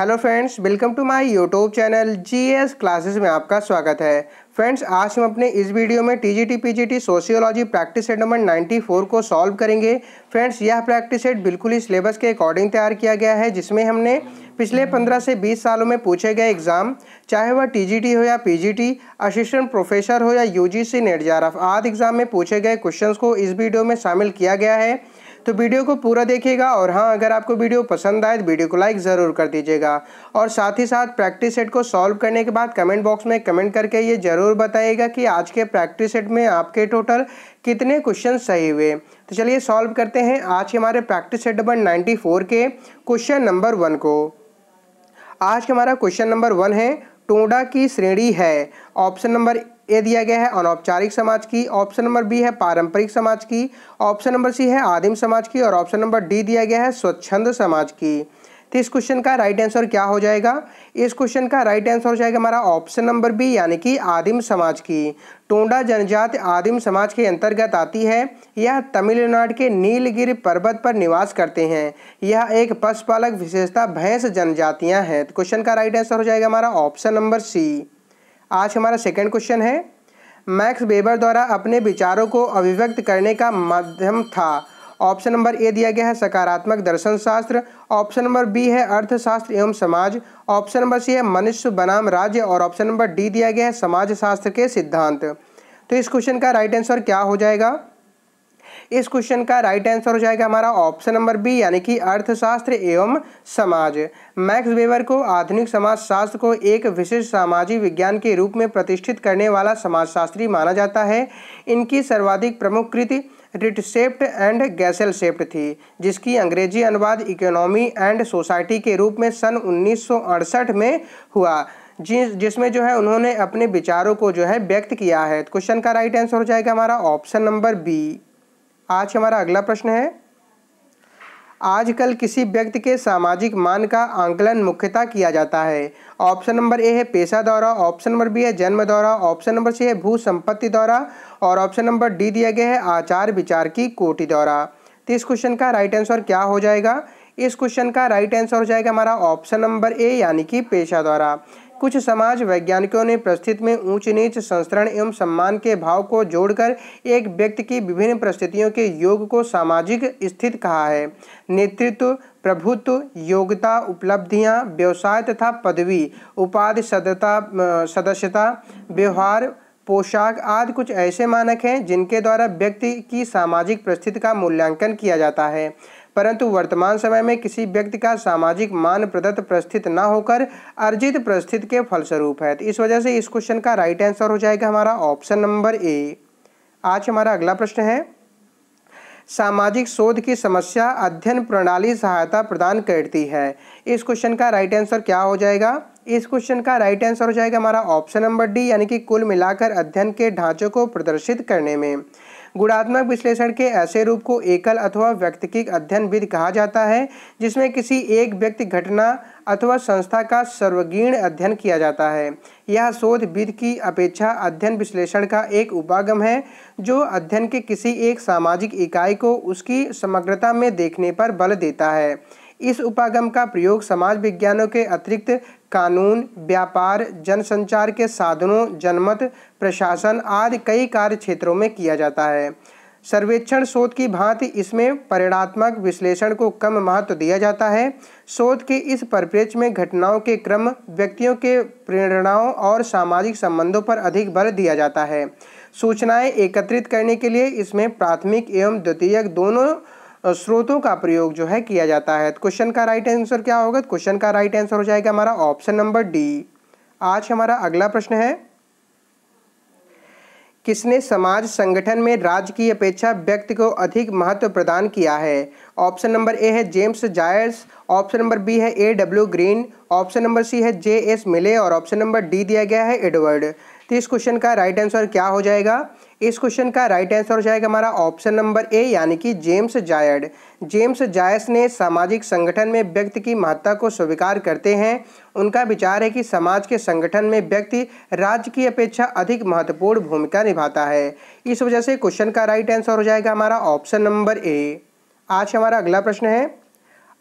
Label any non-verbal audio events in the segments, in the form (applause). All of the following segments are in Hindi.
hello friends welcome to my YouTube channel GS classes में आपका स्वागत है फ्रेंड्स आज हम अपने इस वीडियो में T G sociology practice set number 94 को सॉल्व करेंगे फ्रेंड्स यह प्रैक्टिस सेट बिल्कुल ही सिलेबस के अकॉर्डिंग तैयार किया गया है जिसमें हमने पिछले 15 से 20 सालों में पूछे गए एग्ज़ाम चाहे वह टी हो या पी असिस्टेंट प्रोफेसर हो या यू जी आर आदि एग्ज़ाम में पूछे गए क्वेश्चन को इस वीडियो में शामिल किया गया है तो वीडियो को पूरा देखिएगा और हाँ अगर आपको वीडियो पसंद आए तो वीडियो को लाइक ज़रूर कर दीजिएगा और साथ ही साथ प्रैक्टिस सेट को सॉल्व करने के बाद कमेंट बॉक्स में कमेंट करके ये ज़रूर बताइएगा कि आज के प्रैक्टिस सेट में आपके टोटल कितने क्वेश्चन सही हुए तो चलिए सॉल्व करते हैं आज के हमारे प्रैक्टिस सेट नंबर नाइन्टी के क्वेश्चन नंबर वन को आज का हमारा क्वेश्चन नंबर वन है टोडा की श्रेणी है ऑप्शन नंबर ए दिया गया है अनौपचारिक समाज की ऑप्शन नंबर बी है पारंपरिक समाज की ऑप्शन नंबर सी है आदिम समाज की और ऑप्शन नंबर डी दिया गया है स्वच्छंद समाज की तो इस क्वेश्चन का राइट आंसर क्या हो जाएगा इस क्वेश्चन का राइट आंसर हो जाएगा हमारा ऑप्शन नंबर बी यानी कि आदिम समाज की टोंडा जनजाति आदिम समाज के अंतर्गत आती है यह तमिलनाडु के नीलगिरी पर्वत पर निवास करते हैं यह एक पशुपालक विशेषता भैंस जनजातियाँ हैं तो क्वेश्चन का राइट आंसर हो जाएगा हमारा ऑप्शन नंबर सी आज हमारा सेकेंड क्वेश्चन है मैक्स बेबर द्वारा अपने विचारों को अभिव्यक्त करने का माध्यम था ऑप्शन नंबर ए दिया गया है सकारात्मक दर्शन शास्त्र ऑप्शन नंबर बी है अर्थशास्त्र एवं समाज ऑप्शन नंबर सी है मनुष्य बनाम राज्य और ऑप्शन नंबर डी दिया गया है समाज शास्त्र के सिद्धांत तो इस क्वेश्चन का राइट आंसर क्या हो जाएगा इस क्वेश्चन का राइट आंसर हो जाएगा हमारा ऑप्शन नंबर बी यानी कि अर्थशास्त्र एवं समाज मैक्स वेबर को आधुनिक समाजशास्त्र को एक विशिष्ट सामाजिक विज्ञान के रूप में प्रतिष्ठित करने वाला समाजशास्त्री माना जाता है इनकी सर्वाधिक प्रमुख कृति रिट शेप्ड एंड गैसेल सेप्ट थी जिसकी अंग्रेजी अनुवाद इकोनॉमी एंड सोसाइटी के रूप में सन उन्नीस में हुआ जिस जिसमें जो है उन्होंने अपने विचारों को जो है व्यक्त किया है क्वेश्चन का राइट आंसर हो जाएगा हमारा ऑप्शन नंबर बी आज हमारा अगला प्रश्न है आजकल किसी व्यक्ति के सामाजिक मान का आंकलन मुख्यतः किया जाता है ऑप्शन नंबर ए है पेशा दौरा ऑप्शन नंबर बी है जन्म दौरा ऑप्शन नंबर सी है भू संपत्ति दौरा और ऑप्शन नंबर डी दिया गया है आचार विचार की कोटि द्वारा तो इस क्वेश्चन का राइट आंसर क्या हो जाएगा इस क्वेश्चन का राइट आंसर हो जाएगा हमारा ऑप्शन नंबर ए यानी कि पेशा द्वारा कुछ समाज वैज्ञानिकों ने प्रस्थित में ऊंच नीच संस्करण एवं सम्मान के भाव को जोड़कर एक व्यक्ति की विभिन्न परिस्थितियों के योग को सामाजिक स्थित कहा है नेतृत्व प्रभुत्व योग्यता उपलब्धियां व्यवसाय तथा पदवी उपाधि सदता सदस्यता व्यवहार पोशाक आदि कुछ ऐसे मानक हैं जिनके द्वारा व्यक्ति की सामाजिक परिस्थिति का मूल्यांकन किया जाता है परंतु वर्तमान समय में किसी व्यक्ति का सामाजिक मान प्रदत्त प्रस्थित न होकर अर्जित प्रस्थित के फलस्वरूप है तो इस वजह से इस क्वेश्चन का राइट आंसर हो जाएगा हमारा ऑप्शन नंबर ए आज हमारा अगला प्रश्न है सामाजिक शोध की समस्या अध्ययन प्रणाली सहायता प्रदान करती है इस क्वेश्चन का राइट आंसर क्या हो जाएगा इस क्वेश्चन का राइट आंसर हो जाएगा हमारा ऑप्शन नंबर डी यानी कि कुल मिलाकर अध्ययन के ढांचे को प्रदर्शित करने में गुणात्मक विश्लेषण के ऐसे रूप को एकल अथवा व्यक्तिकिक अध्ययन विधि कहा जाता है जिसमें किसी एक व्यक्ति घटना अथवा संस्था का सर्वगीण अध्ययन किया जाता है यह शोध विधि की अपेक्षा अध्ययन विश्लेषण का एक उपागम है जो अध्ययन के किसी एक सामाजिक इकाई को उसकी समग्रता में देखने पर बल देता है इस उपागम का प्रयोग समाज विज्ञानों के अतिरिक्त कानून व्यापार जनसंचार के साधनों जनमत प्रशासन आदि कई कार्य क्षेत्रों में किया जाता है सर्वेक्षण शोध की भांति इसमें परिणात्मक विश्लेषण को कम महत्व दिया जाता है शोध के इस परिप्रेक्ष्य में घटनाओं के क्रम व्यक्तियों के प्रेरणाओं और सामाजिक संबंधों पर अधिक बल दिया जाता है सूचनाएं एकत्रित करने के लिए इसमें प्राथमिक एवं द्वितीयक दोनों स्रोतों का प्रयोग जो है किया जाता है तो क्वेश्चन का राइट आंसर क्या होगा क्वेश्चन का राइट आंसर हो जाएगा हमारा ऑप्शन नंबर डी आज हमारा अगला प्रश्न है किसने समाज संगठन में राज्य की अपेक्षा व्यक्ति को अधिक महत्व प्रदान किया है ऑप्शन नंबर ए है जेम्स जायर्स ऑप्शन नंबर बी है A W Green option number C है जे एस मिले और ऑप्शन नंबर डी दिया गया है एडवर्ड तो इस क्वेश्चन का राइट आंसर क्या हो जाएगा इस क्वेश्चन का राइट आंसर हो जाएगा हमारा ऑप्शन नंबर ए यानी कि जेम्स जायड जेम्स जायस ने सामाजिक संगठन में व्यक्ति की महत्ता को स्वीकार करते हैं उनका विचार है कि समाज के संगठन में व्यक्ति राज्य की अपेक्षा अधिक महत्वपूर्ण भूमिका निभाता है इस वजह से क्वेश्चन का राइट आंसर हो जाएगा हमारा ऑप्शन नंबर ए आज हमारा अगला प्रश्न है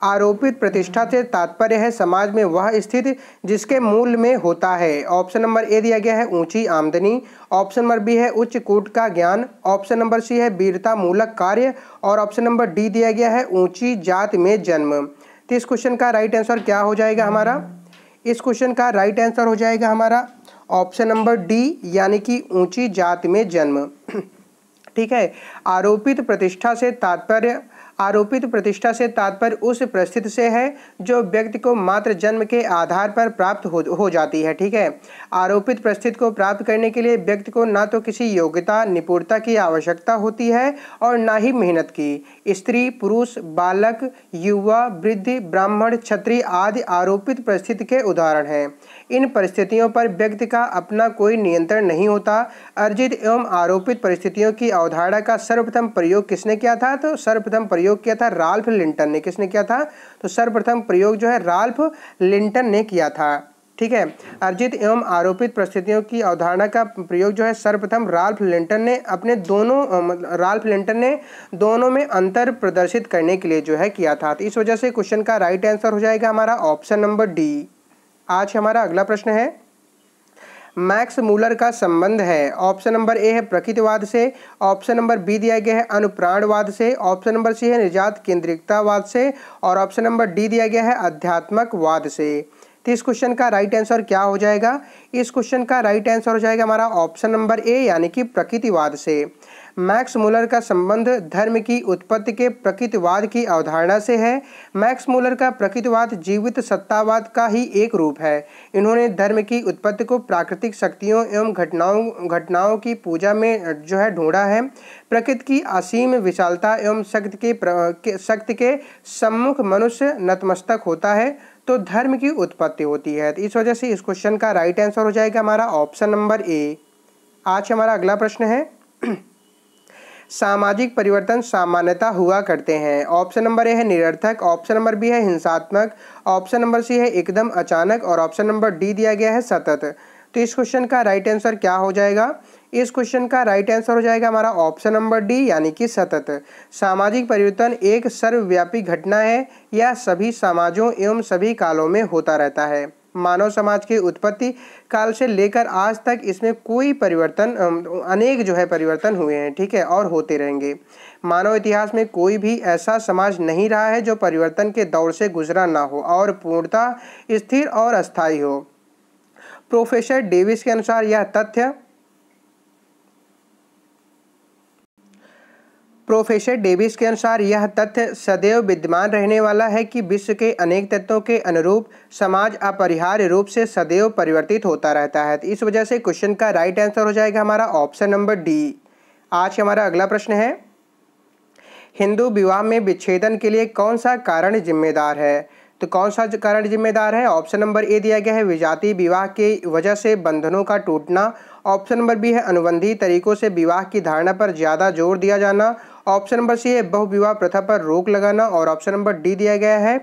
आरोपित प्रतिष्ठा से तात्पर्य है समाज में वह स्थिति जिसके मूल में होता है ऑप्शन नंबर ए दिया गया है ऊंची आमदनी ऑप्शन नंबर बी है उच्च कूट का ज्ञान ऑप्शन नंबर सी है वीरता मूलक कार्य और ऑप्शन नंबर डी दिया गया है ऊंची जात में जन्म तो इस क्वेश्चन का राइट आंसर क्या हो जाएगा हमारा इस क्वेश्चन का राइट आंसर हो जाएगा हमारा ऑप्शन नंबर डी यानी कि ऊंची जात में जन्म (clears throat) ठीक है आरोपित प्रतिष्ठा से तात्पर्य आरोपित प्रतिष्ठा से तात्पर्य उस प्रस्थित से है जो व्यक्ति को मात्र जन्म के आधार पर प्राप्त हो, हो जाती है ठीक है आरोपित परिस्थिति को प्राप्त करने के लिए व्यक्ति को ना तो किसी योग्यता निपुणता की आवश्यकता होती है और ना ही मेहनत की स्त्री पुरुष बालक युवा वृद्ध ब्राह्मण क्षत्रिय आदि आरोपित परिस्थिति के उदाहरण हैं इन परिस्थितियों पर व्यक्ति का अपना कोई नियंत्रण नहीं होता अर्जित एवं आरोपित परिस्थितियों की अवधारणा का सर्वप्रथम प्रयोग किसने किया था तो सर्वप्रथम प्रयोग किया था राल्फ लिंटन ने किसने किया था तो सर्वप्रथम प्रयोग जो है राल्फ लिंटन ने किया था ठीक है अर्जित एवं आरोपित परिस्थितियों की अवधारणा का प्रयोग जो है सर्वप्रथम राल्फ लिंटन ने अपने दोनों मतलब राल्फ लिंटन ने दोनों में अंतर प्रदर्शित करने के लिए जो है किया था तो इस वजह से क्वेश्चन का राइट आंसर हो जाएगा हमारा ऑप्शन नंबर डी आज हमारा अगला प्रश्न है मैक्स मूलर का संबंध है ऑप्शन नंबर ए है प्रकृतिवाद से ऑप्शन नंबर बी दिया गया है अनुप्राणवाद से ऑप्शन नंबर सी है निजात केंद्रिकतावाद से और ऑप्शन नंबर डी दिया गया है अध्यात्मकवाद से तो इस क्वेश्चन का राइट आंसर क्या हो जाएगा इस क्वेश्चन का राइट आंसर हो जाएगा हमारा ऑप्शन नंबर ए यानी कि प्रकृतिवाद से मैक्स मूलर का संबंध धर्म की उत्पत्ति के प्रकृतिवाद की अवधारणा से है मैक्स मूलर का प्रकृतिवाद जीवित सत्तावाद का ही एक रूप है इन्होंने धर्म की उत्पत्ति को प्राकृतिक शक्तियों एवं घटनाओं घटनाओं की पूजा में जो है ढूंढा है प्रकृति की असीम विशालता एवं शक्ति के, शक्ति के सम्मुख मनुष्य नतमस्तक होता है तो धर्म की उत्पत्ति होती है तो इस वजह से इस क्वेश्चन का राइट आंसर हो जाएगा हमारा ऑप्शन नंबर ए आज हमारा अगला प्रश्न है सामाजिक परिवर्तन सामान्यता हुआ करते हैं ऑप्शन नंबर ए है निरर्थक ऑप्शन नंबर बी है हिंसात्मक ऑप्शन नंबर सी है एकदम अचानक और ऑप्शन नंबर डी दिया गया है सतत तो इस क्वेश्चन का राइट आंसर क्या हो जाएगा इस क्वेश्चन का राइट आंसर हो जाएगा हमारा ऑप्शन नंबर डी यानी कि सतत सामाजिक परिवर्तन एक सर्वव्यापी घटना है यह सभी समाजों एवं सभी कालों में होता रहता है मानव समाज की उत्पत्ति काल से लेकर आज तक इसमें कोई परिवर्तन अनेक जो है परिवर्तन हुए हैं ठीक है और होते रहेंगे मानव इतिहास में कोई भी ऐसा समाज नहीं रहा है जो परिवर्तन के दौर से गुजरा ना हो और पूर्णता स्थिर और अस्थायी हो प्रोफेसर डेविस के अनुसार यह तथ्य प्रोफेसर डेविस के अनुसार यह तथ्य सदैव विद्यमान रहने वाला है कि विश्व के अनेक तत्वों के अनुरूप समाज अपरिहार्य रूप से सदैव परिवर्तित होता रहता है तो इस वजह से क्वेश्चन का राइट आंसर हो जाएगा हमारा ऑप्शन नंबर डी आज हमारा अगला प्रश्न है हिंदू विवाह में विच्छेदन के लिए कौन सा कारण जिम्मेदार है तो कौन सा कारण जिम्मेदार है ऑप्शन नंबर ए दिया गया है विजाति विवाह की वजह से बंधनों का टूटना ऑप्शन नंबर बी है अनुबंधी तरीकों से विवाह की धारणा पर ज़्यादा जोर दिया जाना ऑप्शन नंबर सी है बहुविवाह प्रथा पर रोक लगाना और ऑप्शन नंबर डी दिया गया है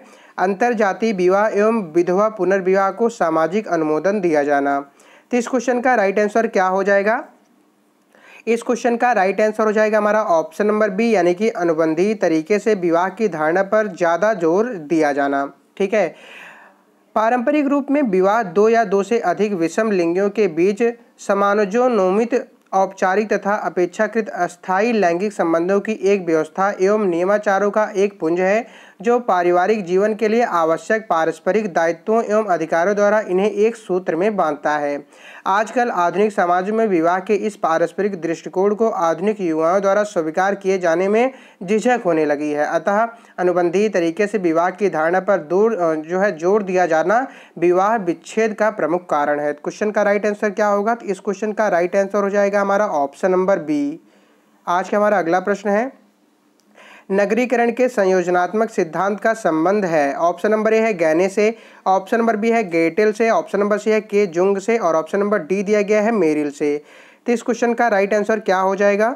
अंतर जातीय विवाह एवं विधवा पुनर्विवाह को सामाजिक अनुमोदन दिया जाना तो इस क्वेश्चन का राइट आंसर क्या हो जाएगा इस क्वेश्चन का राइट आंसर हो जाएगा हमारा ऑप्शन नंबर बी यानी कि अनुबंधी तरीके से विवाह की धारणा पर ज़्यादा जोर दिया जाना ठीक है पारंपरिक रूप में विवाह दो या दो से अधिक विषम लिंगियों के बीच समानुजोनोमित औपचारिक तथा अपेक्षाकृत अस्थायी लैंगिक संबंधों की एक व्यवस्था एवं नियमाचारों का एक पुंज है जो पारिवारिक जीवन के लिए आवश्यक पारस्परिक दायित्वों एवं अधिकारों द्वारा इन्हें एक सूत्र में बांधता है आजकल आधुनिक समाज में विवाह के इस पारस्परिक दृष्टिकोण को आधुनिक युवाओं द्वारा स्वीकार किए जाने में झिझक होने लगी है अतः अनुबंधी तरीके से विवाह की धारणा पर दूर जो है जोर दिया जाना विवाह विच्छेद का प्रमुख कारण है क्वेश्चन का राइट आंसर क्या होगा तो इस क्वेश्चन का राइट आंसर हो जाएगा हमारा ऑप्शन नंबर बी आज का हमारा अगला प्रश्न है नगरीकरण के संयोजनात्मक सिद्धांत का संबंध है ऑप्शन नंबर ए है गैने से ऑप्शन नंबर बी है गेटेल से ऑप्शन नंबर सी है के जुंग से और ऑप्शन नंबर डी दिया गया है मेरिल से तो इस क्वेश्चन का राइट आंसर क्या हो जाएगा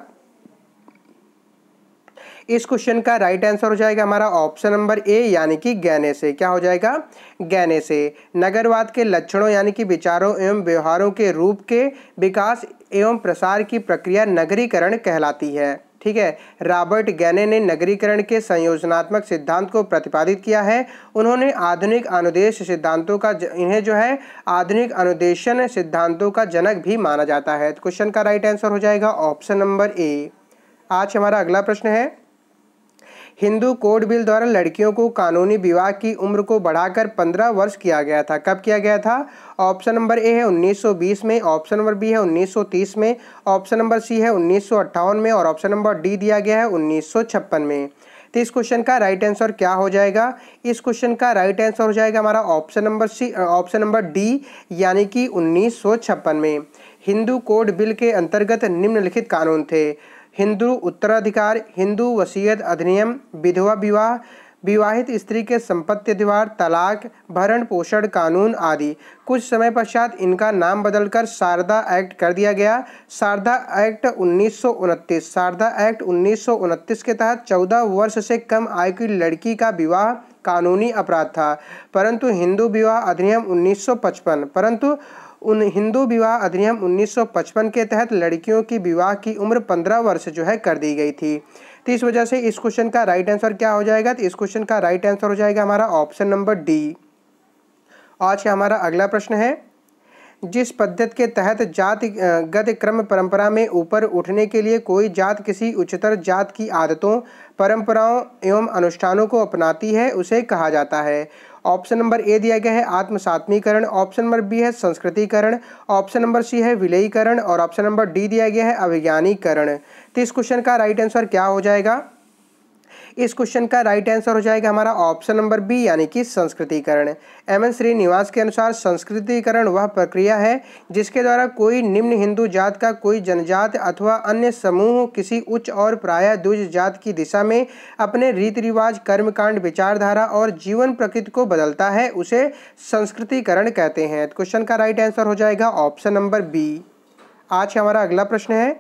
इस क्वेश्चन का राइट आंसर हो जाएगा हमारा ऑप्शन नंबर ए यानी कि गैने से क्या हो जाएगा गैने से नगरवाद के लक्षणों यानी कि विचारों एवं व्यवहारों के रूप के विकास एवं प्रसार की प्रक्रिया नगरीकरण कहलाती है ठीक है रॉबर्ट गैने ने नगरीकरण के संयोजनात्मक सिद्धांत को प्रतिपादित किया है उन्होंने आधुनिक अनुदेश सिद्धांतों का इन्हें जो है आधुनिक अनुदेशन सिद्धांतों का जनक भी माना जाता है तो क्वेश्चन का राइट आंसर हो जाएगा ऑप्शन नंबर ए आज हमारा अगला प्रश्न है हिंदू कोड बिल द्वारा लड़कियों को कानूनी विवाह की उम्र को बढ़ाकर पंद्रह वर्ष किया गया था कब किया गया था ऑप्शन नंबर ए है 1920 में ऑप्शन नंबर बी है 1930 में ऑप्शन नंबर सी है उन्नीस में और ऑप्शन नंबर डी दिया गया है उन्नीस में तो इस क्वेश्चन का राइट आंसर क्या हो जाएगा इस क्वेश्चन का राइट आंसर हो जाएगा हमारा option number C option number D यानी कि उन्नीस में हिंदू कोड बिल के अंतर्गत निम्नलिखित कानून थे हिंदू उत्तराधिकार हिंदू वसीयत अधिनियम विधवा विवाह विवाहित स्त्री के संपत्ति अधिवार तलाक भरण पोषण कानून आदि कुछ समय पश्चात इनका नाम बदलकर शारदा एक्ट कर दिया गया शारदा एक्ट उन्नीस शारदा एक्ट उन्नीस के तहत 14 वर्ष से कम आयु की लड़की का विवाह कानूनी अपराध था परंतु हिंदू विवाह अधिनियम 1955 परंतु उन हिंदू विवाह अधिनियम 1955 के तहत लड़कियों की विवाह की उम्र 15 वर्ष जो है कर दी गई थी तो इस वजह से इस क्वेश्चन का राइट आंसर क्या हो जाएगा तो इस क्वेश्चन का राइट आंसर हो जाएगा हमारा ऑप्शन नंबर डी आज का हमारा अगला प्रश्न है जिस पद्धति के तहत जाति गत क्रम परंपरा में ऊपर उठने के लिए कोई जात किसी उच्चतर जात की आदतों परंपराओं एवं अनुष्ठानों को अपनाती है उसे कहा जाता है ऑप्शन नंबर ए दिया गया है आत्मसात्मीकरण ऑप्शन नंबर बी है संस्कृतिकरण ऑप्शन नंबर सी है विलयीकरण और ऑप्शन नंबर डी दिया गया है अभिज्ञानीकरण तो इस क्वेश्चन का राइट आंसर क्या हो जाएगा इस क्वेश्चन का राइट आंसर हो जाएगा हमारा ऑप्शन नंबर बी यानी कि संस्कृतिकरण एम एन श्रीनिवास के अनुसार संस्कृतिकरण वह प्रक्रिया है जिसके द्वारा कोई निम्न हिंदू जात का कोई जनजात अथवा अन्य समूह किसी उच्च और प्राय द्विज जात की दिशा में अपने रीति रिवाज कर्मकांड विचारधारा और जीवन प्रकृति को बदलता है उसे संस्कृतिकरण कहते हैं तो क्वेश्चन का राइट आंसर हो जाएगा ऑप्शन नंबर बी आज हमारा अगला प्रश्न है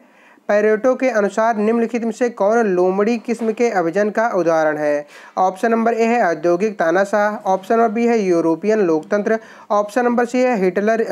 पैरेटो के अनुसार निम्नलिखित में से कौन लोमड़ी किस्म के अभिजन का उदाहरण है ऑप्शन नंबर ए है औद्योगिक तानाशाह ऑप्शन नंबर बी है यूरोपियन लोकतंत्र ऑप्शन नंबर सी है हिटलर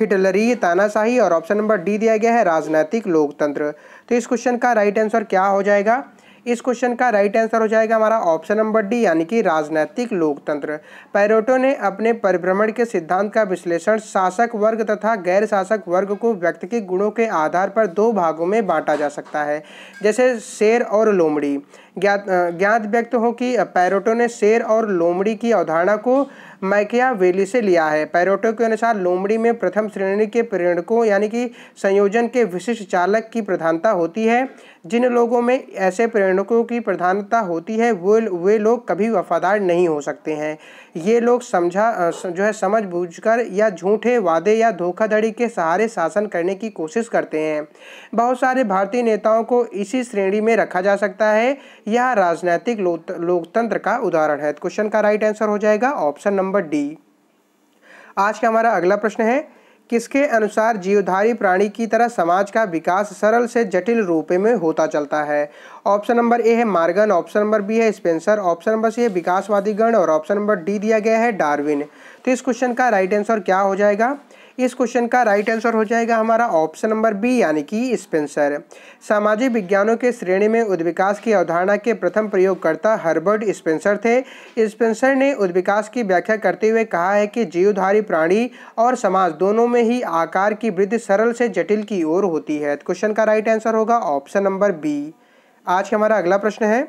हिटलरी तानाशाही और ऑप्शन नंबर डी दिया गया है राजनैतिक लोकतंत्र तो इस क्वेश्चन का राइट आंसर क्या हो जाएगा इस क्वेश्चन का राइट आंसर हो जाएगा हमारा ऑप्शन नंबर डी यानी कि राजनैतिक लोकतंत्र पैरोटो ने अपने परिभ्रमण के सिद्धांत का विश्लेषण शासक वर्ग तथा गैर शासक वर्ग को व्यक्ति के गुणों के आधार पर दो भागों में बांटा जा सकता है जैसे शेर और लोमड़ी ज्ञात ज्ञात व्यक्त हो कि पैरोटो ने शेर और लोमड़ी की अवधारणा को मैकिया वेली से लिया है पैरोटो के अनुसार लोमड़ी में प्रथम श्रेणी के प्रेरणकों यानी कि संयोजन के विशिष्ट चालक की प्रधानता होती है जिन लोगों में ऐसे प्रेरणकों की प्रधानता होती है वो वे लोग कभी वफादार नहीं हो सकते हैं ये लोग समझा जो है समझ बूझ या झूठे वादे या धोखाधड़ी के सहारे शासन करने की कोशिश करते हैं बहुत सारे भारतीय नेताओं को इसी श्रेणी में रखा जा सकता है यह राजनैतिक लोकतंत्र का उदाहरण है क्वेश्चन का राइट आंसर हो जाएगा ऑप्शन नंबर डी आज का हमारा अगला प्रश्न है किसके अनुसार जीवधारी प्राणी की तरह समाज का विकास सरल से जटिल रूप में होता चलता है ऑप्शन नंबर ए है मार्गन ऑप्शन नंबर बी है स्पेंसर ऑप्शन नंबर सी है विकासवादी गण और ऑप्शन नंबर डी दिया गया है डार्विन तो इस क्वेश्चन का राइट आंसर क्या हो जाएगा इस क्वेश्चन का राइट आंसर हो जाएगा हमारा ऑप्शन नंबर बी यानी कि स्पेंसर सामाजिक विज्ञानों के श्रेणी में उद्विकास की अवधारणा के प्रथम प्रयोगकर्ता हर्बर्ट स्पेंसर थे स्पेंसर ने उद्विकास की व्याख्या करते हुए कहा है कि जीवधारी प्राणी और समाज दोनों में ही आकार की वृद्धि सरल से जटिल की ओर होती है तो क्वेश्चन का राइट आंसर होगा ऑप्शन नंबर बी आज हमारा अगला प्रश्न है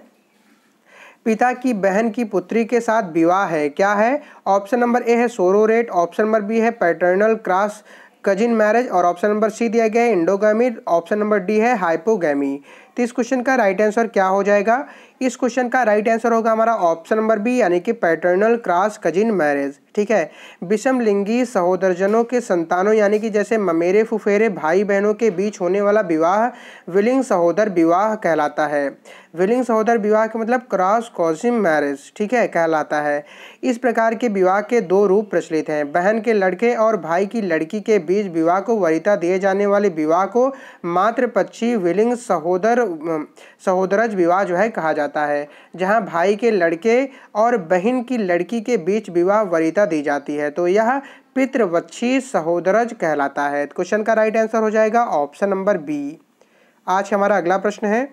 पिता की बहन की पुत्री के साथ विवाह है क्या है ऑप्शन नंबर ए है सोरोरेट ऑप्शन नंबर बी है पैटर्नल क्रॉस कजिन मैरिज और ऑप्शन नंबर सी दिया गया है इंडोगी ऑप्शन नंबर डी है हाइपोगैमी तो इस क्वेश्चन का राइट आंसर क्या हो जाएगा इस क्वेश्चन का राइट आंसर होगा हमारा ऑप्शन नंबर बी यानी कि पैटर्नल क्रॉस कजिन मैरिज ठीक है विषम लिंगी सहोदरजनों के संतानों यानी कि जैसे ममेरे फुफेरे भाई बहनों के बीच होने वाला विवाह विलिंग सहोदर विवाह कहलाता है विलिंग सहोदर विवाह का मतलब क्रॉस कॉजिम मैरिज ठीक है कहलाता है इस प्रकार के विवाह के दो रूप प्रचलित हैं बहन के लड़के और भाई की लड़की के बीच विवाह को वरिता दिए जाने वाले विवाह को मात्र पक्षी विलिंग सहोदर सहोदरज विवाह जो है कहा जाता है जहाँ भाई के लड़के और बहन की लड़की के बीच विवाह वरीता दी जाती है तो यह पितृवच्छी सहोदरज कहलाता है क्वेश्चन का राइट आंसर हो जाएगा ऑप्शन नंबर बी आज हमारा अगला प्रश्न है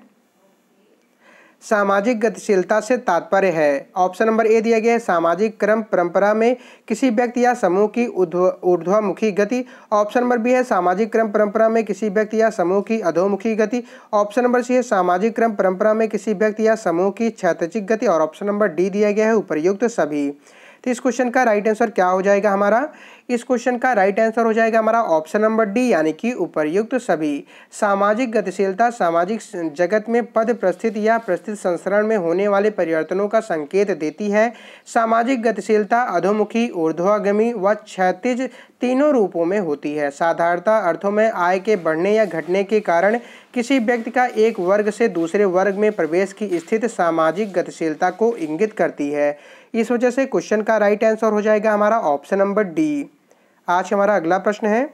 सामाजिक गतिशीलता से तात्पर्य है ऑप्शन नंबर ए दिया गया है सामाजिक क्रम परंपरा में किसी व्यक्ति या समूह की ऊर्ध्वमुखी गति ऑप्शन नंबर बी है सामाजिक क्रम परंपरा में किसी व्यक्ति या समूह की अधोमुखी गति ऑप्शन नंबर सी है सामाजिक क्रम परंपरा में किसी व्यक्ति या समूह की क्षैतिजिक गति और ऑप्शन नंबर डी दिया गया है उपरयुक्त सभी तो इस क्वेश्चन का राइट आंसर क्या हो जाएगा हमारा इस क्वेश्चन का राइट आंसर हो जाएगा हमारा ऑप्शन नंबर डी यानी कि उपरयुक्त सभी सामाजिक गतिशीलता सामाजिक जगत में पद प्रस्थित या प्रस्थित संस्करण में होने वाले परिवर्तनों का संकेत देती है सामाजिक गतिशीलता अधोमुखी ऊर्ध्वागमी व क्षतिज तीनों रूपों में होती है साधारणता अर्थों में आय के बढ़ने या घटने के कारण किसी व्यक्ति का एक वर्ग से दूसरे वर्ग में प्रवेश की स्थिति सामाजिक गतिशीलता को इंगित करती है इस वजह से क्वेश्चन का राइट आंसर हो जाएगा हमारा ऑप्शन नंबर डी आज हमारा अगला प्रश्न है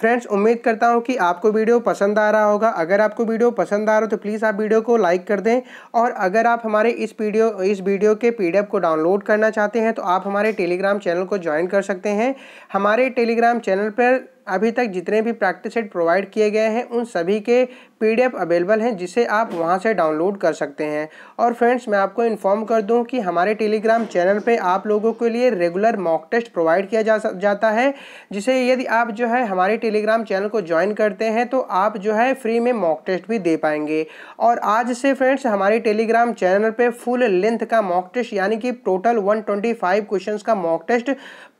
फ्रेंड्स उम्मीद करता हूँ कि आपको वीडियो पसंद आ रहा होगा अगर आपको वीडियो पसंद आ रहा हो तो प्लीज़ आप वीडियो को लाइक कर दें और अगर आप हमारे इस वीडियो इस वीडियो के पी को डाउनलोड करना चाहते हैं तो आप हमारे टेलीग्राम चैनल को ज्वाइन कर सकते हैं हमारे टेलीग्राम चैनल पर अभी तक जितने भी प्रैक्टिस सेट प्रोवाइड किए गए हैं उन सभी के पीडीएफ अवेलेबल हैं जिसे आप वहां से डाउनलोड कर सकते हैं और फ्रेंड्स मैं आपको इन्फॉर्म कर दूं कि हमारे टेलीग्राम चैनल पे आप लोगों के लिए रेगुलर मॉक टेस्ट प्रोवाइड किया जा जाता है जिसे यदि आप जो है हमारे टेलीग्राम चैनल को ज्वाइन करते हैं तो आप जो है फ्री में मॉक टेस्ट भी दे पाएंगे और आज से फ्रेंड्स हमारे टेलीग्राम चैनल पर फुल लेंथ का मॉक टेस्ट यानी कि टोटल वन क्वेश्चन का मॉक टेस्ट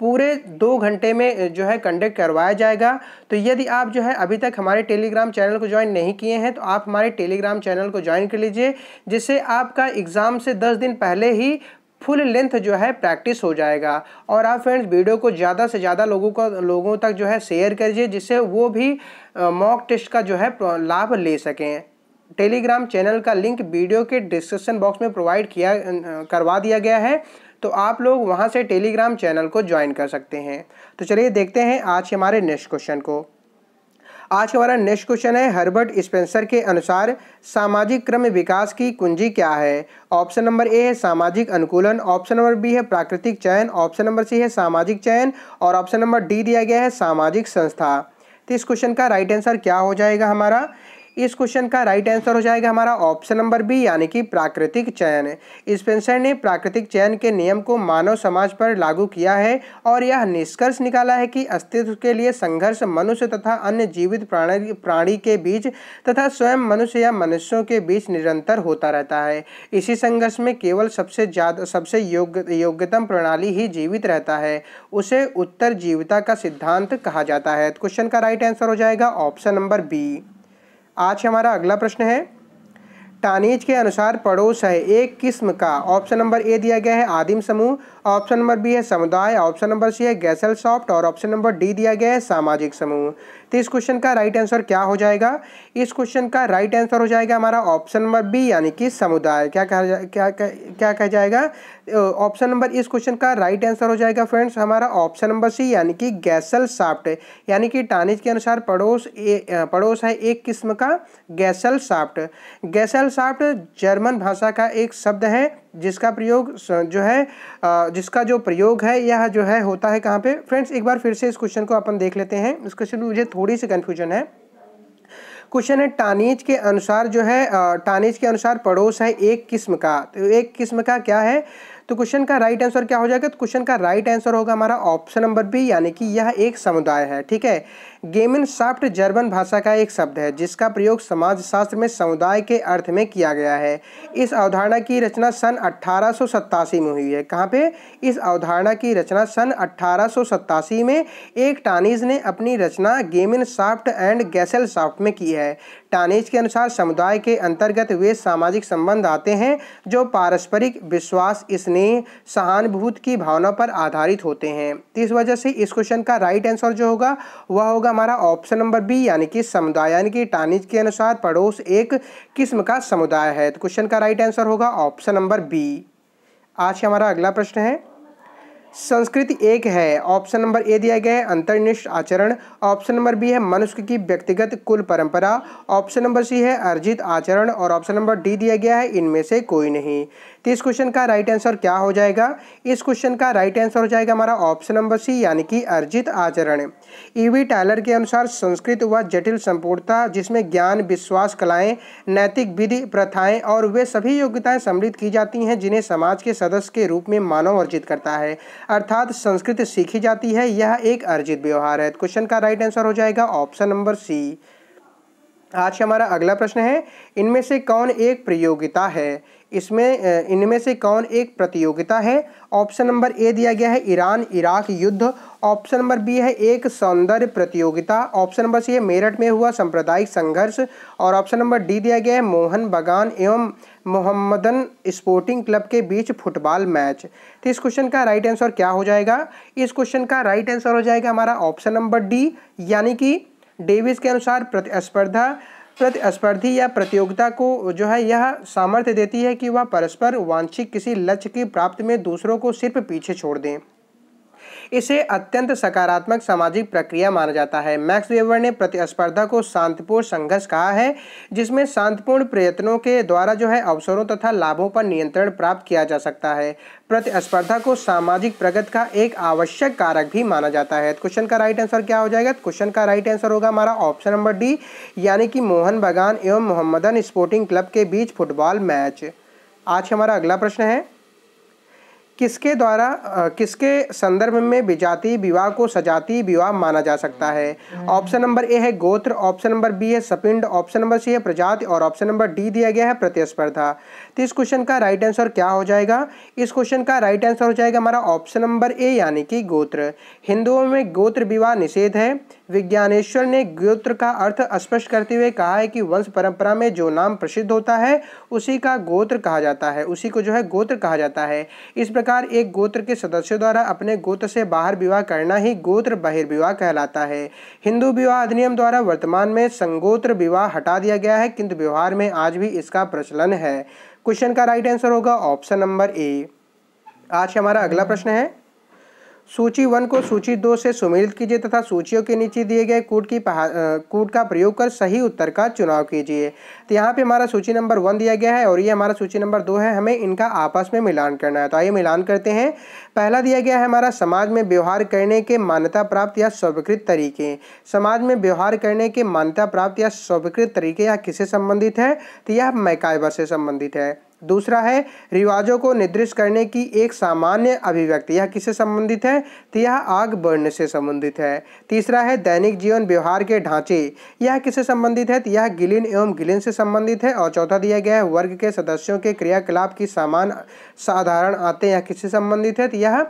पूरे दो घंटे में जो है कंडक्ट करवाया जाएगा जाएगा तो यदि आप जो है अभी तक हमारे टेलीग्राम चैनल को ज्वाइन नहीं किए हैं तो आप हमारे टेलीग्राम चैनल को ज्वाइन कर लीजिए जिससे आपका एग्ज़ाम से दस दिन पहले ही फुल लेंथ जो है प्रैक्टिस हो जाएगा और आप फ्रेंड्स वीडियो को ज़्यादा से ज़्यादा लोगों को लोगों तक जो है शेयर करिए जिससे वो भी मॉक टेस्ट का जो है लाभ ले सकें टेलीग्राम चैनल का लिंक वीडियो के डिस्क्रिप्शन बॉक्स में प्रोवाइड किया करवा दिया गया है तो आप लोग वहां से टेलीग्राम चैनल को ज्वाइन कर सकते हैं तो चलिए देखते हैं आज के हमारे नेक्स्ट क्वेश्चन को आज हमारा नेक्स्ट क्वेश्चन है हर्बर्ट स्पेंसर के अनुसार सामाजिक क्रम विकास की कुंजी क्या है ऑप्शन नंबर ए है सामाजिक अनुकूलन ऑप्शन नंबर बी है प्राकृतिक चयन ऑप्शन नंबर सी है सामाजिक चयन और ऑप्शन नंबर डी दिया गया है सामाजिक संस्था तो इस क्वेश्चन का राइट आंसर क्या हो जाएगा हमारा इस क्वेश्चन का राइट आंसर हो जाएगा हमारा ऑप्शन नंबर बी यानी कि प्राकृतिक चयन स्पेंसर ने प्राकृतिक चयन के नियम को मानव समाज पर लागू किया है और यह निष्कर्ष निकाला है कि अस्तित्व के लिए संघर्ष मनुष्य तथा अन्य जीवित प्राणी प्राणी के बीच तथा स्वयं मनुष्य या मनुष्यों के बीच निरंतर होता रहता है इसी संघर्ष में केवल सबसे ज़्यादा सबसे योग्य योग्यतम प्रणाली ही जीवित रहता है उसे उत्तर जीविता का सिद्धांत कहा जाता है तो क्वेश्चन का राइट आंसर हो जाएगा ऑप्शन नंबर बी आज हमारा अगला प्रश्न है टानीज के अनुसार पड़ोस है एक किस्म का ऑप्शन नंबर ए दिया गया है आदिम समूह ऑप्शन नंबर बी है समुदाय ऑप्शन नंबर सी है गैसल सॉफ्ट और ऑप्शन नंबर डी दिया गया है सामाजिक समूह तो इस क्वेश्चन का राइट आंसर क्या हो जाएगा इस क्वेश्चन का राइट आंसर हो जाएगा हमारा ऑप्शन नंबर बी यानी कि समुदाय क्या कहा क्या क्या कहा जाएगा ऑप्शन नंबर इस क्वेश्चन का राइट आंसर हो जाएगा फ्रेंड्स हमारा ऑप्शन नंबर सी यानी कि गैसल साफ्ट यानी कि टानिज के अनुसार पड़ोस ए, पड़ोस है एक किस्म का Gesellschaft Gesellschaft German भाषा का एक शब्द है जिसका प्रयोग जो है जिसका जो प्रयोग है यह जो है होता है कहाँ पे फ्रेंड्स एक बार फिर से इस क्वेश्चन को अपन देख लेते हैं इस क्वेश्चन में मुझे थोड़ी सी कन्फ्यूजन है क्वेश्चन है टानीज के अनुसार जो है टानेज के अनुसार पड़ोस है एक किस्म का तो एक किस्म का क्या है तो क्वेश्चन का राइट आंसर क्या हो जाएगा तो क्वेश्चन का राइट आंसर होगा हमारा ऑप्शन नंबर बी यानी कि यह एक समुदाय है ठीक है गेमिन साफ्ट जर्मन भाषा का एक शब्द है जिसका प्रयोग समाजशास्त्र में समुदाय के अर्थ में किया गया है इस अवधारणा की रचना सन अट्ठारह में हुई है कहाँ पे इस अवधारणा की रचना सन अट्ठारह में एक टानिज ने अपनी रचना Gemeinschaft and Gesellschaft में की है टानिज के अनुसार समुदाय के अंतर्गत वे सामाजिक संबंध आते हैं जो पारस्परिक विश्वास स्नेह सहानुभूत की भावना पर आधारित होते हैं इस वजह से इस क्वेश्चन का राइट आंसर जो होगा वह होगा हमारा ऑप्शन नंबर बी यानी कि समुदाय यानी कि टानिज के अनुसार पड़ोस एक किस्म का समुदाय है तो क्वेश्चन का राइट आंसर होगा ऑप्शन नंबर बी आज हमारा अगला प्रश्न है संस्कृति एक है ऑप्शन नंबर ए दिया गया है अंतर्निष्ठ आचरण ऑप्शन नंबर बी है मनुष्य की व्यक्तिगत कुल परंपरा ऑप्शन नंबर सी है अर्जित आचरण और ऑप्शन नंबर डी दिया गया है इनमें से कोई नहीं तो इस क्वेश्चन का राइट आंसर क्या हो जाएगा इस क्वेश्चन का राइट आंसर हो जाएगा हमारा ऑप्शन नंबर सी यानी कि अर्जित आचरण ईवी e टायलर के अनुसार संस्कृत व जटिल संपूर्णता जिसमें ज्ञान विश्वास कलाएं नैतिक विधि प्रथाएं और वे सभी योग्यताएं सम्मिलित की जाती हैं जिन्हें समाज के सदस्य के रूप में मानव अर्जित करता है अर्थात संस्कृत सीखी जाती है यह एक अर्जित व्यवहार है तो क्वेश्चन का राइट आंसर हो जाएगा ऑप्शन नंबर सी आज हमारा अगला प्रश्न है इनमें से कौन एक प्रतियोगिता है इसमें इनमें से कौन एक प्रतियोगिता है ऑप्शन नंबर ए दिया गया है ईरान इराक युद्ध ऑप्शन नंबर बी है एक सौंदर्य प्रतियोगिता ऑप्शन नंबर सी है मेरठ में हुआ सांप्रदायिक संघर्ष और ऑप्शन नंबर डी दिया गया है मोहन बगान एवं मोहम्मदन स्पोर्टिंग क्लब के बीच फुटबॉल मैच तो इस क्वेश्चन का राइट आंसर क्या हो जाएगा इस क्वेश्चन का राइट आंसर हो जाएगा हमारा ऑप्शन नंबर डी यानी कि डेविस के अनुसार प्रतिस्पर्धा प्रतिस्पर्धी या प्रतियोगिता को जो है यह सामर्थ्य देती है कि वह परस्पर वांछित किसी लक्ष्य की प्राप्ति में दूसरों को सिर्फ पीछे छोड़ दें इसे अत्यंत सकारात्मक सामाजिक प्रक्रिया माना जाता है मैक्स वेबर ने प्रतिस्पर्धा को शांतिपूर्ण संघर्ष कहा है जिसमें शांतिपूर्ण प्रयत्नों के द्वारा जो है अवसरों तथा लाभों पर नियंत्रण प्राप्त किया जा सकता है प्रतिस्पर्धा को सामाजिक प्रगति का एक आवश्यक कारक भी माना जाता है क्वेश्चन का राइट आंसर क्या हो जाएगा क्वेश्चन का राइट आंसर होगा हमारा ऑप्शन नंबर डी यानी कि मोहन बगान एवं मोहम्मदन स्पोर्टिंग क्लब के बीच फुटबॉल मैच आज हमारा अगला प्रश्न है किसके द्वारा किसके संदर्भ में विजातीय विवाह को सजातीय विवाह माना जा सकता है ऑप्शन नंबर ए है गोत्र ऑप्शन नंबर बी है सपिंड ऑप्शन नंबर सी है प्रजाति और ऑप्शन नंबर डी दिया गया है प्रतिस्पर्धा तो इस क्वेश्चन का राइट आंसर क्या हो जाएगा इस क्वेश्चन का राइट आंसर हो जाएगा हमारा ऑप्शन नंबर ए यानी कि गोत्र हिंदुओं में गोत्र विवाह निषेध है विज्ञानेश्वर ने गोत्र का अर्थ स्पष्ट करते हुए कहा है कि वंश परंपरा में जो नाम प्रसिद्ध होता है उसी का गोत्र कहा जाता है उसी को जो है गोत्र कहा जाता है इस प्रकार एक गोत्र के सदस्यों द्वारा अपने गोत्र से बाहर विवाह करना ही गोत्र बहिर्विवाह कहलाता है हिंदू विवाह अधिनियम द्वारा वर्तमान में संगोत्र विवाह हटा दिया गया है किंतु व्यवहार में आज भी इसका प्रचलन है क्वेश्चन का राइट आंसर होगा ऑप्शन नंबर ए आज हमारा अगला प्रश्न है सूची वन को सूची दो से सुमेलित कीजिए तथा सूचियों के नीचे दिए गए कूट की कूट का प्रयोग कर सही उत्तर का चुनाव कीजिए तो यहाँ पे हमारा सूची नंबर वन दिया गया है और ये हमारा सूची नंबर दो है हमें इनका आपस में मिलान करना है तो आइए मिलान करते हैं पहला दिया गया है हमारा समाज में व्यवहार करने के मान्यता प्राप्त या स्वीकृत तरीके समाज में व्यवहार करने के मान्यता प्राप्त या स्वीकृत तरीके यह किससे संबंधित है तो यह मैकाइबा से संबंधित है दूसरा है रिवाजों को निर्दिष्ट करने की एक सामान्य अभिव्यक्ति यह किससे संबंधित है तो यह आग बढ़ने से संबंधित है तीसरा है दैनिक जीवन व्यवहार के ढांचे यह किससे संबंधित है तो यह गिलिन एवं गिलिन से संबंधित है और चौथा दिया गया है वर्ग के सदस्यों के क्रियाकलाप की सामान साधारण आते यह किससे संबंधित है तो यह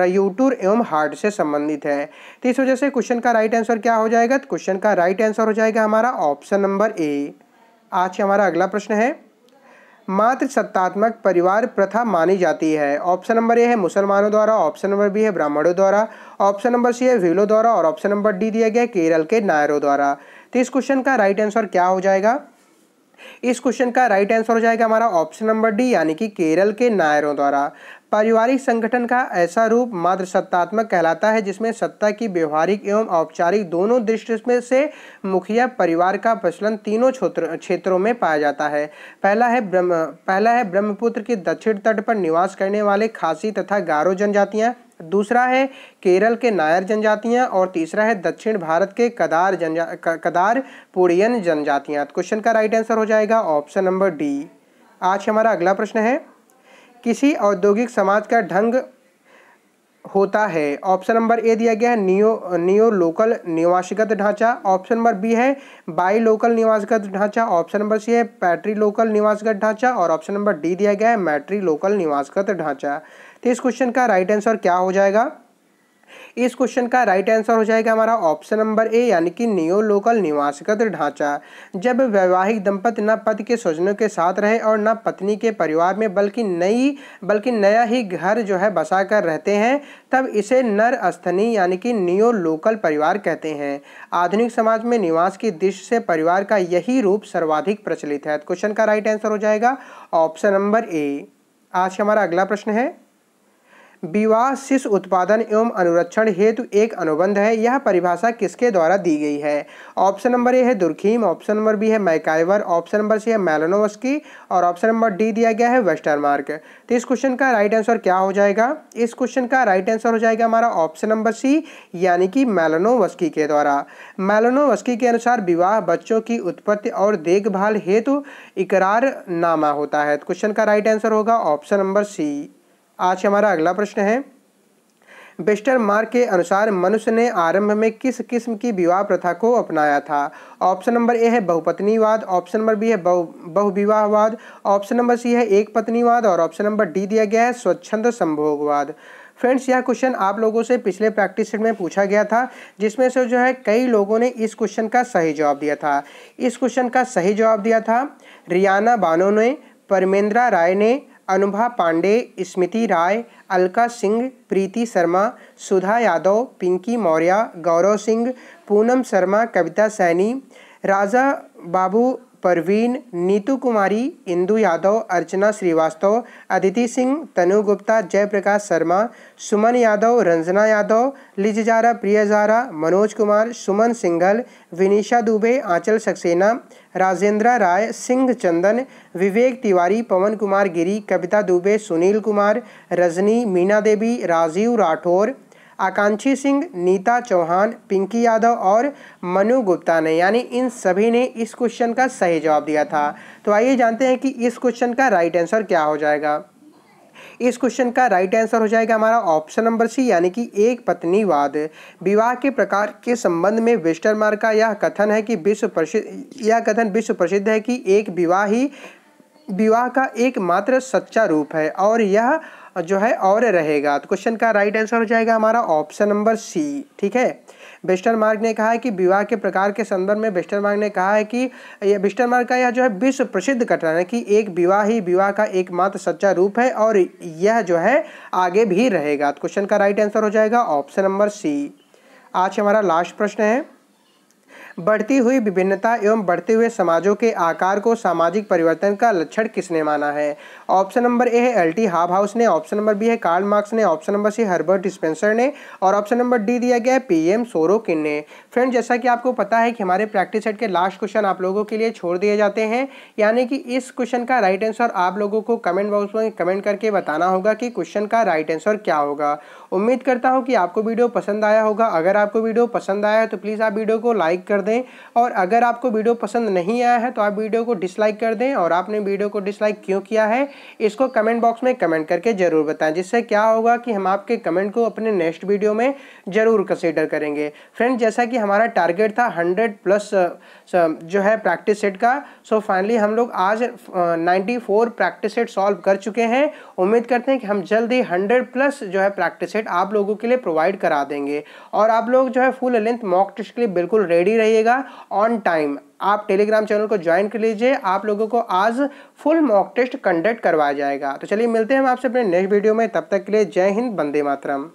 रयूटूर एवं हार्ट से संबंधित है तो इस वजह से क्वेश्चन का राइट आंसर क्या हो जाएगा तो क्वेश्चन का राइट आंसर हो जाएगा हमारा ऑप्शन नंबर ए आज का हमारा अगला प्रश्न है मात्र सत्तात्मक परिवार प्रथा मानी जाती है ऑप्शन नंबर ए है मुसलमानों द्वारा ऑप्शन नंबर बी है ब्राह्मणों द्वारा ऑप्शन नंबर सी है भीलों द्वारा और ऑप्शन नंबर डी दिया गया केरल के नायरों द्वारा तो इस क्वेश्चन का राइट आंसर क्या हो जाएगा इस क्वेश्चन का राइट आंसर हो जाएगा हमारा ऑप्शन नंबर डी यानी कि केरल के नायरों द्वारा पारिवारिक संगठन का ऐसा रूप मात्र सत्तात्मक कहलाता है जिसमें सत्ता की व्यवहारिक एवं औपचारिक दोनों दृष्टि में से मुखिया परिवार का प्रचलन तीनों क्षेत्र क्षेत्रों में पाया जाता है पहला है ब्रह्म पहला है ब्रह्मपुत्र के दक्षिण तट पर निवास करने वाले खासी तथा गारो जनजातियाँ दूसरा है केरल के नायर जनजातियाँ और तीसरा है दक्षिण भारत के कदार जनजा कदार पुड़ियन जनजातियाँ तो क्वेश्चन का राइट आंसर हो जाएगा ऑप्शन नंबर डी आज हमारा अगला प्रश्न है किसी औद्योगिक समाज का ढंग होता है ऑप्शन नंबर ए दिया गया है नियो नियो लोकल निवासगत ढांचा ऑप्शन नंबर बी है बाई लोकल निवासगत ढांचा ऑप्शन नंबर सी है पैट्री लोकल निवासगत ढांचा और ऑप्शन नंबर डी दिया गया है मैट्री लोकल निवासगत ढांचा तो इस क्वेश्चन का राइट आंसर क्या हो जाएगा इस क्वेश्चन का राइट आंसर हो जाएगा हमारा ऑप्शन नंबर ए यानी कि नियो लोकल निवासगत ढांचा जब वैवाहिक दंपति न पति के स्वजनों के साथ रहे और न पत्नी के परिवार में बल्कि नई बल्कि नया ही घर जो है बसा कर रहते हैं तब इसे नर स्थनी यानी कि नियो लोकल परिवार कहते हैं आधुनिक समाज में निवास की दृष्टि से परिवार का यही रूप सर्वाधिक प्रचलित है तो क्वेश्चन का राइट आंसर हो जाएगा ऑप्शन नंबर ए आज हमारा अगला प्रश्न है विवाह शिष्य उत्पादन एवं अनुरक्षण हेतु एक अनुबंध है यह परिभाषा किसके द्वारा दी गई है ऑप्शन नंबर ए है दुर्खीम ऑप्शन नंबर बी है मैकाइवर ऑप्शन नंबर सी है मैलोनोवस्की और ऑप्शन नंबर डी दिया गया है वेस्टरमार्क तो इस क्वेश्चन का राइट आंसर क्या हो जाएगा इस क्वेश्चन का राइट आंसर हो जाएगा हमारा ऑप्शन नंबर सी यानी कि मैलोनोवस्की के द्वारा मैलोनोवस्की के अनुसार विवाह बच्चों की उत्पत्ति और देखभाल हेतु इकरारनामा होता है तो क्वेश्चन का राइट आंसर होगा ऑप्शन नंबर सी आज हमारा अगला प्रश्न है बेस्टर मार्क के अनुसार मनुष्य ने आरंभ में किस किस्म की विवाह प्रथा को अपनाया था ऑप्शन नंबर ए है बहुपत्नीवाद ऑप्शन नंबर बी है बहु बहुविवाहवाद ऑप्शन नंबर सी है एक पत्नीवाद और ऑप्शन नंबर डी दिया गया है स्वच्छंद संभोगवाद फ्रेंड्स यह क्वेश्चन आप लोगों से पिछले प्रैक्टिस सेट में पूछा गया था जिसमें से जो है कई लोगों ने इस क्वेश्चन का सही जवाब दिया था इस क्वेश्चन का सही जवाब दिया था रियाना बानो ने परमेंद्रा राय ने अनुभा पांडे स्मृति राय अलका सिंह प्रीति शर्मा सुधा यादव पिंकी मौर्य गौरव सिंह पूनम शर्मा कविता सैनी राजा बाबू परवीन नीतू कुमारी इंदू यादव अर्चना श्रीवास्तव अदिति सिंह तनु गुप्ता जयप्रकाश शर्मा सुमन यादव रंजना यादव लिजजारा प्रियजारा मनोज कुमार सुमन सिंघल विनिशा दुबे आंचल सक्सेना राजेंद्रा राय सिंह चंदन विवेक तिवारी पवन कुमार गिरी कविता दुबे सुनील कुमार रजनी मीना देवी राजीव राठौर आकांक्षी सिंह नीता चौहान पिंकी यादव और मनु गुप्ता ने यानी इन सभी ने इस क्वेश्चन का सही जवाब दिया था तो आइए जानते हैं कि इस क्वेश्चन का राइट आंसर क्या हो जाएगा इस क्वेश्चन का राइट आंसर हो जाएगा हमारा ऑप्शन नंबर सी यानी कि एक पत्नीवाद विवाह के प्रकार के संबंध में वेस्टरमार्क का यह कथन है कि विश्व प्रसिद्ध यह कथन विश्व प्रसिद्ध है कि एक विवाह ही विवाह का एकमात्र सच्चा रूप है और यह जो है और रहेगा तो क्वेश्चन का राइट आंसर हो जाएगा हमारा ऑप्शन नंबर सी ठीक है बेस्टर मार्ग ने कहा है कि विवाह के प्रकार के संदर्भ में मार्ग ने कहा है कि बेस्टर मार्ग का यह जो है विश्व प्रसिद्ध कथन है कि एक विवाह ही विवाह का एकमात्र सच्चा रूप है और यह जो है आगे भी रहेगा तो क्वेश्चन का राइट आंसर हो जाएगा ऑप्शन नंबर सी आज हमारा लास्ट प्रश्न है बढ़ती हुई विभिन्नता एवं बढ़ते हुए समाजों के आकार को सामाजिक परिवर्तन का लक्षण किसने माना है ऑप्शन नंबर ए है एल टी हाब हाउस ने ऑप्शन नंबर बी है कार्ल मार्क्स ने option number C Herbert Spencer ने और ऑप्शन नंबर डी दिया गया है पी एम सोरोकिन ने फ्रेंड जैसा कि आपको पता है कि हमारे प्रैक्टिस सेट के लास्ट क्वेश्चन आप लोगों के लिए छोड़ दिए जाते हैं यानी कि इस क्वेश्चन का राइट आंसर आप लोगों को कमेंट बॉक्स में कमेंट करके बताना होगा कि क्वेश्चन का राइट आंसर क्या होगा उम्मीद करता हूँ कि आपको वीडियो पसंद आया होगा अगर आपको वीडियो पसंद आया है तो प्लीज़ आप वीडियो को लाइक कर दें दें और अगर आपको वीडियो पसंद नहीं आया है तो आप वीडियो को डिसलाइक कर दें और आपने वीडियो को डिसलाइक क्यों किया है इसको कमेंट बॉक्स में कमेंट करके ज़रूर बताएं जिससे क्या होगा कि हम आपके कमेंट को अपने नेक्स्ट वीडियो में ज़रूर कंसिडर करेंगे फ्रेंड जैसा कि हमारा टारगेट था हंड्रेड प्लस जो है प्रैक्टिस सेट का सो फाइनली हम लोग आज नाइन्टी प्रैक्टिस सेट सॉल्व कर चुके हैं उम्मीद करते हैं कि हम जल्द ही हंड्रेड प्लस जो है प्रैक्टिस सेट आप लोगों के लिए प्रोवाइड करा देंगे और आप लोग जो है फुल लेंथ मॉक टेस्ट के लिए बिल्कुल रेडी रहिए रहिएगा ऑन टाइम आप टेलीग्राम चैनल को ज्वाइन कर लीजिए आप लोगों को आज फुल मॉक टेस्ट कंडक्ट करवाया जाएगा तो चलिए मिलते हैं हम आपसे अपने नेक्स्ट वीडियो में तब तक के लिए जय हिंद बंदे मातरम